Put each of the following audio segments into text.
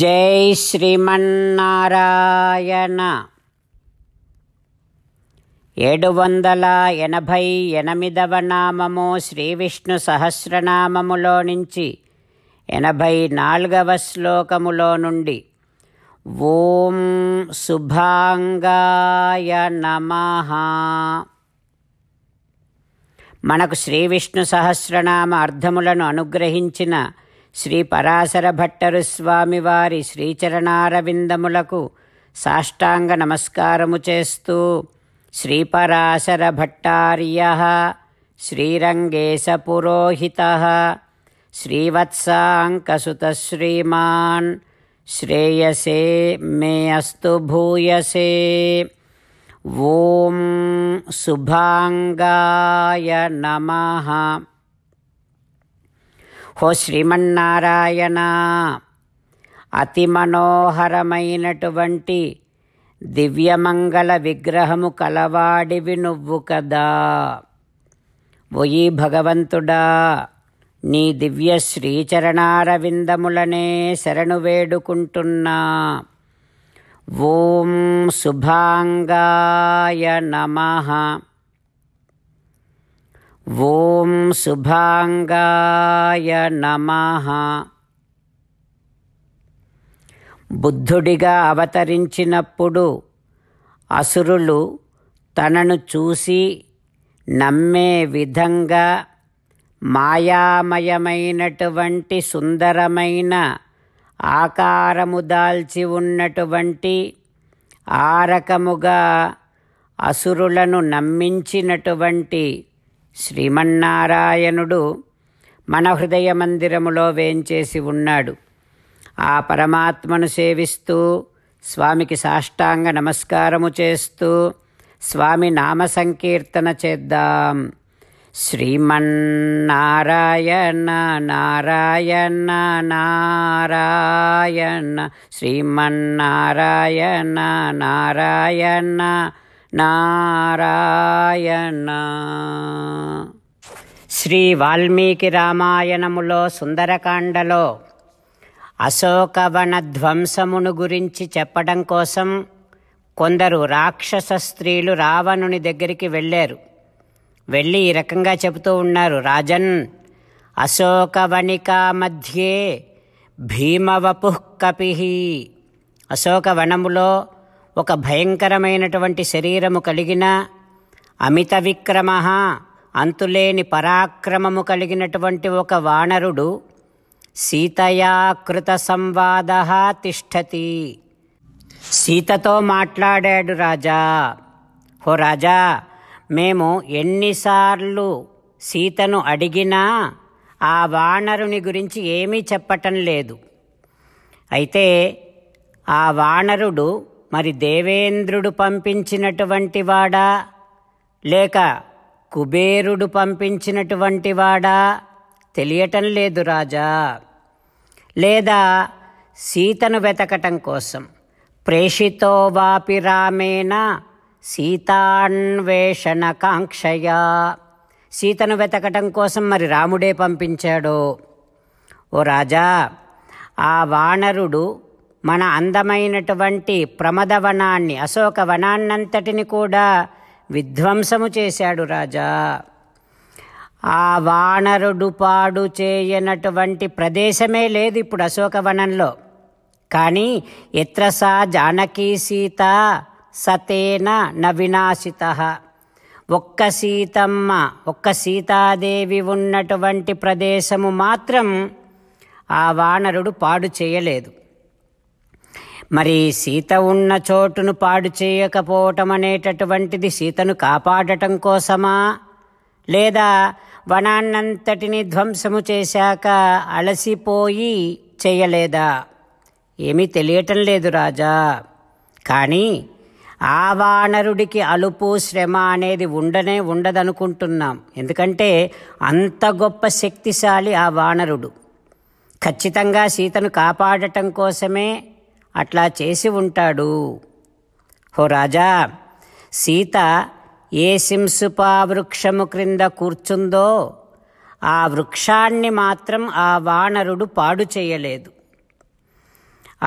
జై శ్రీమన్నారాయణ ఏడు వందల ఎనభై ఎనిమిదవ నామము శ్రీ విష్ణు సహస్రనామములో నుంచి ఎనభై నాలుగవ శ్లోకములో నుండి ఓం శుభాంగాయ నమ మనకు శ్రీ విష్ణు సహస్రనామ అర్థములను అనుగ్రహించిన శ్రీ పరాశర భట్టరు స్వామివారి శ్రీచరణారవిందములకు సాష్టాంగ నమస్కారము చేస్తూ శ్రీ పరాశర భట్టార్య శ్రీరంగేశ పురోహిత శ్రీవత్సాంకసుత శ్రేయసే మే అస్తు భూయసే ఓం శుభాంగాయ నమ ఓ శ్రీమన్నారాయణ అతి మనోహరమైనటువంటి దివ్యమంగళ విగ్రహము కలవాడివి నువ్వు కదా ఒయి భగవంతుడా నీ దివ్య శ్రీచరణారవిందములనే శరణు వేడుకుంటున్నా ఓం శుభాంగాయ నమ ఓం శుభాంగాయ నమః బుద్ధుడిగా అవతరించినప్పుడు అసురులు తనను చూసి నమ్మే విధంగా మాయామయమైనటువంటి సుందరమైన ఆకారము దాల్చి ఉన్నటువంటి ఆ రకముగా అసురులను నమ్మించినటువంటి శ్రీమన్నారాయణుడు మన హృదయ మందిరములో వేంచేసి ఉన్నాడు ఆ పరమాత్మను సేవిస్తూ స్వామికి సాష్టాంగ నమస్కారము చేస్తూ స్వామి నామ సంకీర్తన చేద్దాం శ్రీమన్నారాయణ నారాయణ నారాయణ శ్రీమన్నారాయణ నారాయణ నారాయణ శ్రీ వాల్మీకి రామాయణములో సుందరకాండలో అశోకవన ధ్వంసమును గురించి చెప్పడం కోసం కొందరు రాక్షస స్త్రీలు రావణుని దగ్గరికి వెళ్ళారు వెళ్ళి ఈ రకంగా చెబుతూ ఉన్నారు రాజన్ అశోకవనికా మధ్యే భీమవపుః కపిహి అశోకవనములో ఒక భయంకరమైనటువంటి శరీరము కలిగిన అమిత విక్రమ అంతులేని పరాక్రమము కలిగినటువంటి ఒక వానరుడు సీతయా సంవాద తిష్టతి సీతతో మాట్లాడాడు రాజా హో రాజా మేము ఎన్నిసార్లు సీతను అడిగినా ఆ వానరుని గురించి ఏమీ చెప్పటం లేదు అయితే ఆ వానరుడు మరి దేవేంద్రుడు పంపించినటువంటి వాడా లేక కుబేరుడు పంపించినటువంటి వాడా తెలియటం లేదు రాజా లేదా సీతను వెతకటం కోసం ప్రేషితో వాపి రామేణ కాంక్షయా సీతను వెతకటం కోసం మరి రాముడే పంపించాడు ఓ రాజా ఆ వానరుడు మన అందమైనటువంటి ప్రమదవనాన్ని అశోక వనాన్నంతటిని కూడా విధ్వంసము చేశాడు రాజా ఆ వానరుడు పాడు చేయనటువంటి ప్రదేశమే లేదు ఇప్పుడు అశోకవనంలో కానీ ఎత్రసా జానకీ సీత సతేన నవినాశిత ఒక్క సీతమ్మ ఒక్క సీతాదేవి ఉన్నటువంటి ప్రదేశము మాత్రం ఆ వానరుడు పాడు చేయలేదు మరి సీత ఉన్న చోటును పాడు చేయకపోవటం అనేటటువంటిది సీతను కాపాడటం కోసమా లేదా వనాన్నంతటిని ధ్వంసము చేశాక అలసిపోయి చేయలేదా ఏమీ తెలియటం లేదు రాజా కానీ ఆ వానరుడికి అలుపు శ్రమ అనేది ఉండనే ఉండదనుకుంటున్నాం ఎందుకంటే అంత గొప్ప శక్తిశాలి ఆ వానరుడు ఖచ్చితంగా సీతను కాపాడటం కోసమే అట్లా చేసి ఉంటాడు హో రాజా సీత ఏ సింసుపా వృక్షము క్రింద కూర్చుందో ఆ వృక్షాన్ని మాత్రం ఆ వానరుడు పాడు చేయలేదు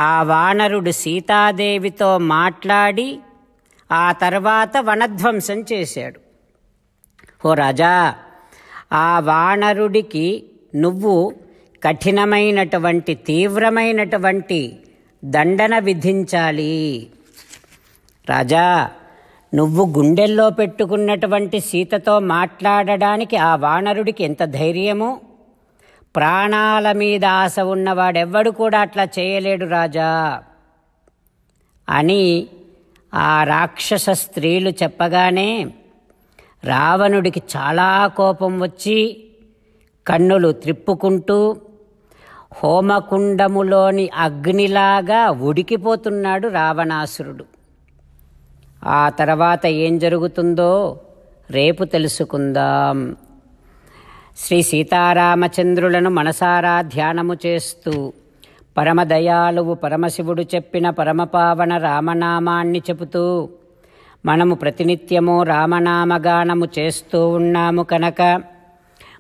ఆ వానరుడు సీతాదేవితో మాట్లాడి ఆ తర్వాత వనధ్వంసం చేశాడు ఓ రాజా ఆ వానరుడికి నువ్వు కఠినమైనటువంటి తీవ్రమైనటువంటి దండన విధించాలి రాజా నువ్వు గుండెల్లో పెట్టుకున్నటువంటి సీతతో మాట్లాడడానికి ఆ వానరుడికి ఎంత ధైర్యము ప్రాణాల మీద ఆశ ఉన్నవాడెవ్వడు కూడా అట్లా చేయలేడు రాజా అని ఆ రాక్షస స్త్రీలు చెప్పగానే రావణుడికి చాలా కోపం వచ్చి కన్నులు త్రిప్పుకుంటూ హోమకుండములోని అగ్నిలాగా ఉడికిపోతున్నాడు రావణాసురుడు ఆ తర్వాత ఏం జరుగుతుందో రేపు తెలుసుకుందాం శ్రీ సీతారామచంద్రులను మనసారా ధ్యానము చేస్తూ పరమదయాలువు పరమశివుడు చెప్పిన పరమపావన రామనామాన్ని చెబుతూ మనము ప్రతినిత్యము రామనామగానము చేస్తూ ఉన్నాము కనుక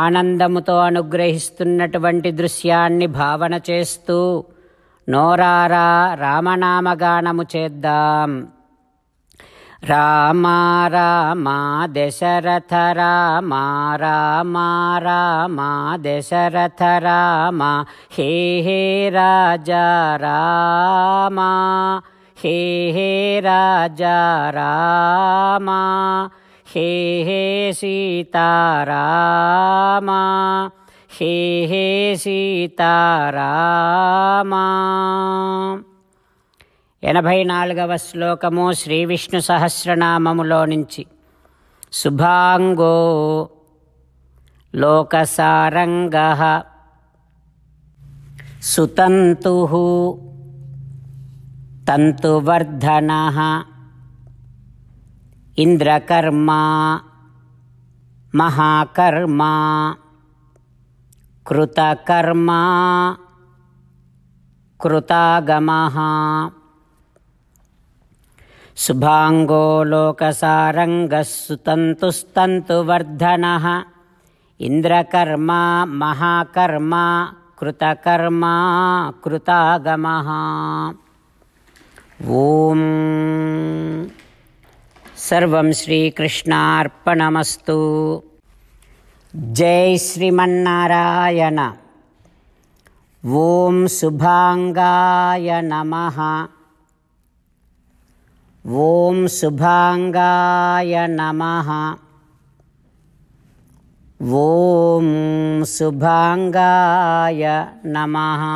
ఆనందముతో అనుగ్రహిస్తున్నటువంటి దృశ్యాన్ని భావన చేస్తూ నోరారా రామనామగానము చేద్దాం రామా రామా దశరథ రామా రామా రామా దశరథ రామా హే హే రాజా రామా హే హే రాజా రామా హే हे सीतारामा हे हे సీతారామా ఎనభై నాలుగవ శ్లోకము శ్రీ విష్ణు సహస్రనామములో నుంచి శుభాంగో లోకసారంగ సుతంతు తంతువర్ధన इन्द्रकर्म महाकर्म कृतकर्म कृतागमः शुभाङ्गोलोकसारङ्गस्सुतन्तुस्तन्तुवर्धनः इन्द्रकर्मा महाकर्मा कृतकर्म कृतागमः ॐ सर्वं श्रीकृष्णार्पणमस्तु जय श्रीमन्नारायण ॐ सुभाङ्गाय नमः ॐ शुभाङ्गाय नमः ॐ शुभाङ्गाय नमः